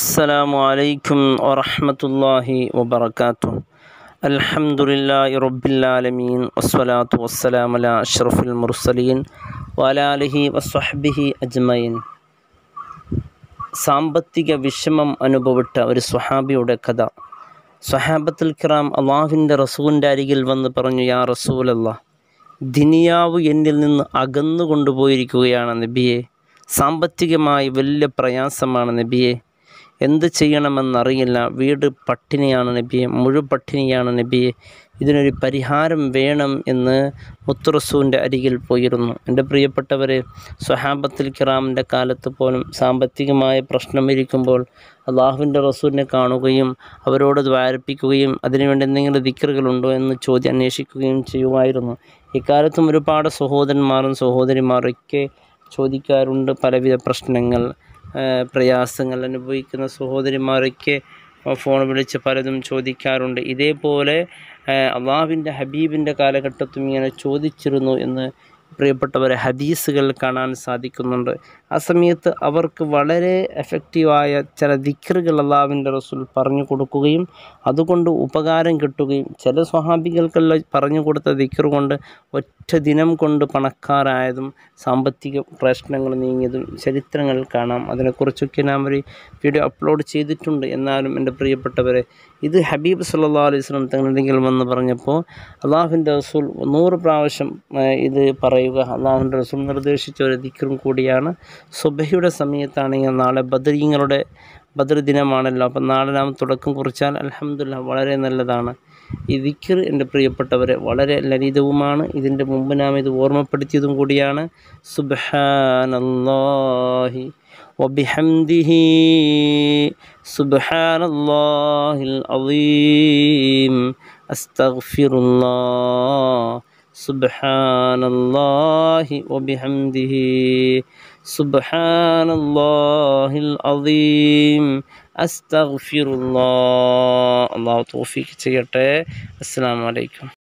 السلام അലൈക്കും ورحمة الله وبركاته الحمد لله رب العالمين والصلاة والسلام على أشرف المرسلين സാമ്പത്തിക വിഷമം അനുഭവിട്ട ഒരു സ്വഹാബിയുടെ കഥ സ്വഹാബത്തുൽ കിറാം അള്ളാഹുവിൻ്റെ റസൂലിൻ്റെ അരികിൽ വന്ന് പറഞ്ഞു യാ റസൂലല്ല ദിനിയാവ് എന്നിൽ നിന്ന് അകന്നു കൊണ്ടുപോയിരിക്കുകയാണ് നബിയെ സാമ്പത്തികമായി വലിയ പ്രയാസമാണ് നബിയെ എന്ത് ചെയ്യണമെന്നറിയില്ല വീട് പട്ടിണിയാണ് നബിയെ പട്ടിണിയാണ് നബിയെ ഇതിനൊരു പരിഹാരം വേണം എന്ന് മുത്തുറസൂൻ്റെ അരികിൽ പോയിരുന്നു എൻ്റെ പ്രിയപ്പെട്ടവരെ സുഹാബത്തിൽ കിറാമിൻ്റെ കാലത്ത് പോലും സാമ്പത്തികമായ പ്രശ്നമിരിക്കുമ്പോൾ അള്ളാഹുവിൻ്റെ റസൂലിനെ കാണുകയും അവരോട് ദ്വാരപ്പിക്കുകയും അതിനുവേണ്ടി എന്തെങ്കിലും ദിക്കറുകളുണ്ടോ എന്ന് ചോദ്യം അന്വേഷിക്കുകയും ചെയ്യുമായിരുന്നു ഇക്കാലത്തും ഒരുപാട് സഹോദരന്മാരും സഹോദരിമാരൊക്കെ ചോദിക്കാറുണ്ട് പലവിധ പ്രശ്നങ്ങൾ പ്രയാസങ്ങൾ അനുഭവിക്കുന്ന സഹോദരിമാരൊക്കെ ഫോൺ വിളിച്ച് പലതും ചോദിക്കാറുണ്ട് ഇതേപോലെ അള്ളാഹുവിൻ്റെ ഹബീബിൻ്റെ കാലഘട്ടത്തും ഇങ്ങനെ ചോദിച്ചിരുന്നു എന്ന് പ്രിയപ്പെട്ടവരെ ഹദീസുകൾ കാണാൻ സാധിക്കുന്നുണ്ട് ആ സമയത്ത് അവർക്ക് വളരെ എഫക്റ്റീവായ ചില ദിക്റുകൾ അള്ളാവിൻ്റെ റസൂൽ പറഞ്ഞു കൊടുക്കുകയും അതുകൊണ്ട് ഉപകാരം കിട്ടുകയും ചില സ്വഹാബികൾക്കെല്ലാം പറഞ്ഞു കൊടുത്ത ദിക്ർ കൊണ്ട് ഒറ്റ ദിനം കൊണ്ട് പണക്കാരായതും സാമ്പത്തിക പ്രശ്നങ്ങൾ നീങ്ങിയതും ചരിത്രങ്ങൾ കാണാം അതിനെക്കുറിച്ചൊക്കെ ഞാൻ ഒരു വീഡിയോ അപ്ലോഡ് ചെയ്തിട്ടുണ്ട് എന്നാലും എൻ്റെ പ്രിയപ്പെട്ടവരെ ഇത് ഹബീബ് സല്ലാ അലൈഹി സ്വലം തങ്ങളുടെ വന്ന് പറഞ്ഞപ്പോൾ അള്ളാഹുവിൻ്റെ റസൂൽ നൂറ് പ്രാവശ്യം ഇത് പറയും പറയുക അള്ളാഹുൻ്റെ റസൂൽ നിർദ്ദേശിച്ച ഒരു ദിക്കറും കൂടിയാണ് സുബഹയുടെ സമയത്താണെങ്കിൽ നാളെ ബദരീങ്ങളുടെ ബദർ ദിനമാണല്ലോ അപ്പം നാളെ നാം തുടക്കം കുറിച്ചാൽ അലഹമില്ല വളരെ നല്ലതാണ് ഈ ദിക്കർ എൻ്റെ പ്രിയപ്പെട്ടവരെ വളരെ ലളിതവുമാണ് ഇതിൻ്റെ മുമ്പ് നാം ഇത് ഓർമ്മപ്പെടുത്തിയതും കൂടിയാണ് സുബഹാനല്ലാഹി വബിഹംദിഹി സുബഹാനല്ലാഹിൽ അലീം അസ്തഗ്ഫിറുല്ലാഹ് سبحان الله وبحمده سبحان الله العظيم أستغفر الله الله توفيق السلام عليكم